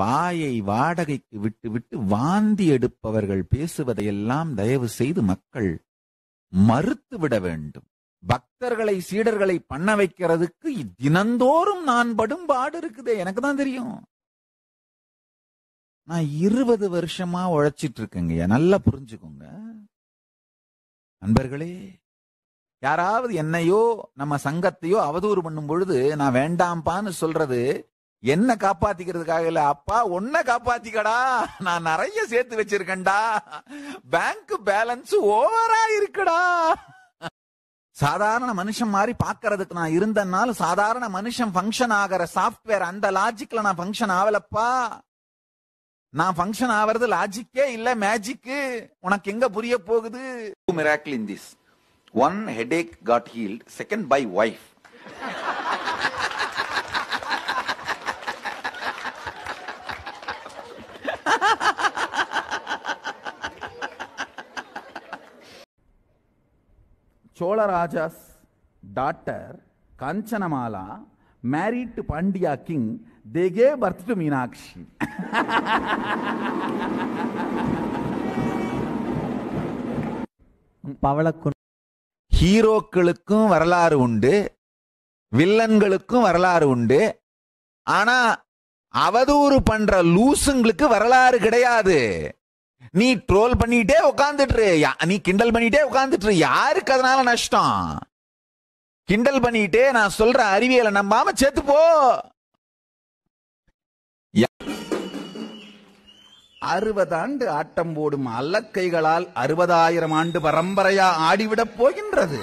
வாயை வாடகைக்கு விட்டுவிட்டு வாந்தி எடுப்பவர்கள் பேசுவதையெல்லாம் தயவு செய்து மக்கள் மறுத்துவிட வேண்டும் பக்தர்களை சீடர்களை பண்ண வைக்கிறதுக்கு தினந்தோறும் நான் படும் பாடு இருக்குதே எனக்கு தான் தெரியும் நான் இருபது வருஷமா உழைச்சிட்டு இருக்கேங்க நல்லா புரிஞ்சுக்கோங்க நண்பர்களே யாராவது என்னையோ நம்ம சங்கத்தையோ அவதூறு பண்ணும் பொழுது நான் வேண்டாம்பான்னு சொல்றது என்ன காப்பாத்திக்கிறதுக்காக இல்ல அப்பா உன்னை காப்பாத்திக்கடா நான் நிறைய சேர்த்து வச்சிருக்கேன்டா பேங்க் பேலன்ஸ் ஓவரா இருக்குடா சாதாரண மனுஷன் மாதிரி பாக்குறதுக்கு நான் இருந்தனால சாதாரண மனுஷன் ஃபங்க்ஷன் ஆகிற சாஃப்ட்வேர் அந்த லாஜிக்ல நான் ஃபங்க்ஷன் ஆகலப்பா நான் ஃபங்க்ஷன் ஆவறது லாஜிக்கே இல்ல மேஜிக்கு உனக்கு எங்க புரிய போகுது miracle in this one headache got healed second by wife Cholaraja's daughter Kanchanamala married to Pandya king take birth to Meenakshi ஹீரோக்களுக்கும் வரலாறு உண்டு வில்லன்களுக்கும் வரலாறு உண்டு ஆனா அவதூறு பண்ற லூசுங்களுக்கு வரலாறு கிடையாது நீ ட்ரோல் பண்ணிட்டே உட்காந்துட்டு நீ கிண்டல் பண்ணிட்டே உட்காந்துட்டு யாருக்கு அதனால நஷ்டம் கிண்டல் பண்ணிட்டே நான் சொல்ற அறிவியலை நம்பாம சேர்த்து போ அறுபதாண்டு ஆட்டம் போடும் அல்லக்கைகளால் அறுபதாயிரம் ஆண்டு பரம்பரையா ஆடிவிடப் போகின்றது